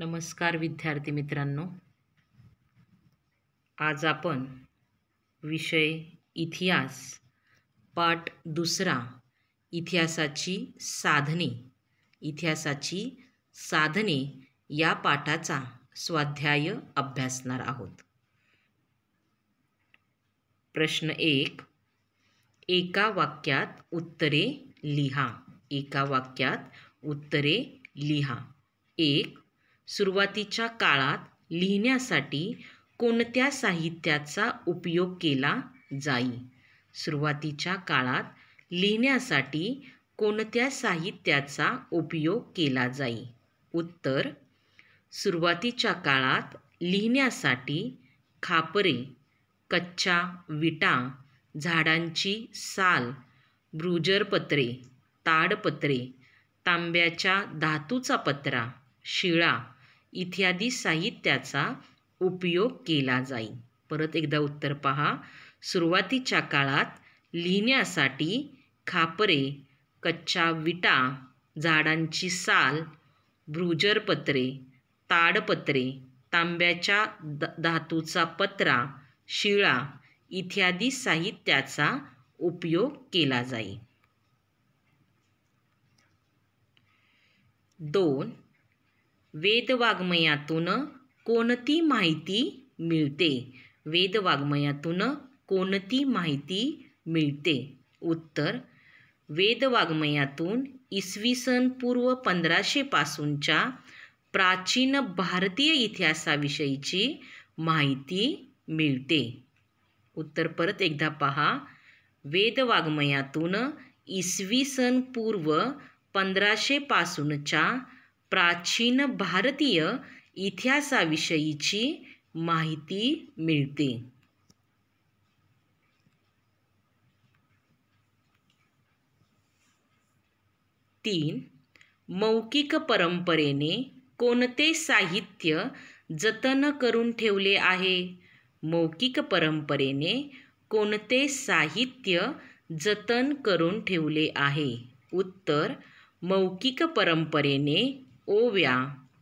नमस्कार विद्यार्थी मित्रांनो आज आपण विषय इतिहास पाठ दुसरा इतिहासाची साधने इतिहासाची साधने या पाठाचा स्वाध्याय अभ्यासणार आहोत प्रश्न एक एका वाक्यात उत्तरे लिहा एका वाक्यात उत्तरे लिहा एक सुरुवातीच्या काळात लिहिण्यासाठी कोणत्या साहित्याचा उपयोग केला जाई सुरुवातीच्या काळात लिहिण्यासाठी कोणत्या साहित्याचा उपयोग केला जाई उत्तर सुरुवातीच्या काळात लिहिण्यासाठी खापरे कच्च्या विटा झाडांची साल ब्रुजरपत्रे ताडपत्रे तांब्याच्या धातूचा पत्रा शिळा इत्यादी साहित्याचा उपयोग केला जाई परत एकदा उत्तर पहा सुरुवातीच्या काळात लिहिण्यासाठी खापरे कच्चा विटा झाडांची साल भ्रुजरपत्रे ताडपत्रे तांब्याच्या द धातूचा पत्रा शिळा इत्यादी साहित्याचा उपयोग केला जाई दोन वेदवाङ्मयातून कोणती माहिती मिळते वेदवाङ्मयातून कोणती माहिती मिळते उत्तर वेदवाङ्मयातून इसवी सन पूर्व पंधराशेपासूनच्या प्राचीन भारतीय इतिहासाविषयीची माहिती मिळते उत्तर परत एकदा पहा वेदवाङ्मयातून इसवी सन पूर्व पंधराशेपासूनच्या प्राचीन भारतीय इतिहासाविषयीची माहिती मिळते तीन मौखिक परंपरेने कोणते साहित्य जतन करून ठेवले आहे मौखिक परंपरेने कोणते साहित्य जतन करून ठेवले आहे उत्तर मौखिक परंपरेने ओव्या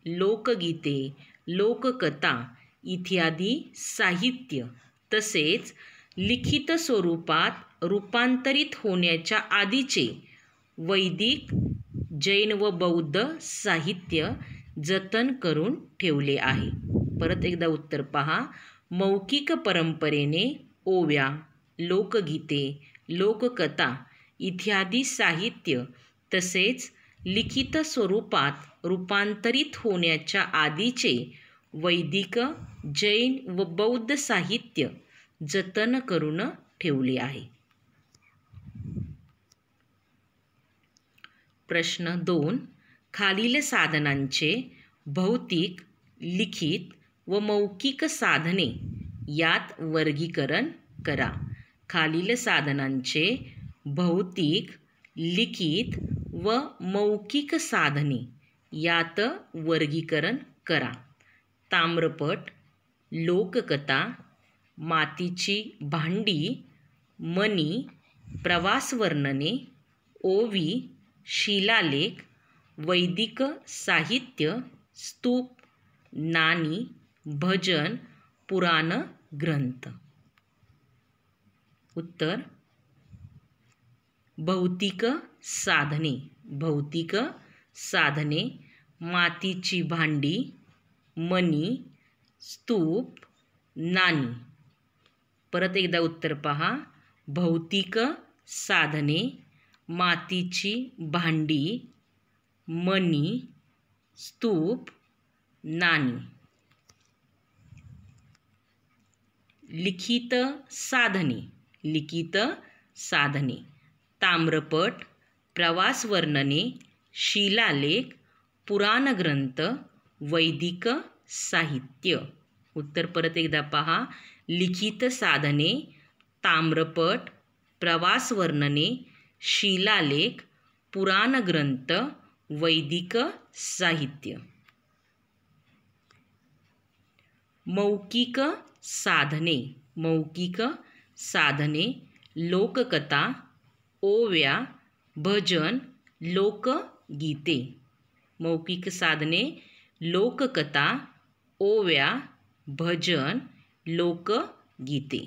लोकगीते लोककथा इत्यादी साहित्य तसेच लिखित स्वरूपात रूपांतरित होण्याच्या आधीचे वैदिक जैन व बौद्ध साहित्य जतन करून ठेवले आहे परत एकदा उत्तर पहा मौखिक परंपरेने ओव्या लोकगीते लोककथा इत्यादी साहित्य तसेच लिखित स्वरूपात रूपांतरित होण्याच्या आधीचे वैदिक जैन व बौद्ध साहित्य जतन करून ठेवले आहे प्रश्न दोन खालील साधनांचे भौतिक लिखित व मौखिक साधने यात वर्गीकरण करा खालील साधनांचे भौतिक लिखित व मौखिक साधने यात वर्गीकरण करा ताम्रपट लोककथा मातीची भांडी मनी, प्रवासवर्णने ओवी शिलालेख वैदिक साहित्य स्तूप नानी, भजन पुराण ग्रंथ उत्तर भौतिक साधने भौतिक साधने मातीची भांडी मनी, स्तूप नाणी परत एकदा उत्तर पहा भौतिक साधने मातीची भांडी मनी, स्तूप नाणी लिखित साधने लिखित साधने ताम्रपट प्रवासवर्णने शिलालेख पुराणग्रंथ वैदिक साहित्य उत्तर परत एकदा पहा लिखित साधने ताम्रपट प्रवासवर्णने शिलालेख पुराणग्रंथ वैदिक साहित्य मौखिक साधने मौखिक साधने लोककथा ओव्या भजन लोकगीते मौखिक साधने लोककथा ओव्या भजन लोकगीते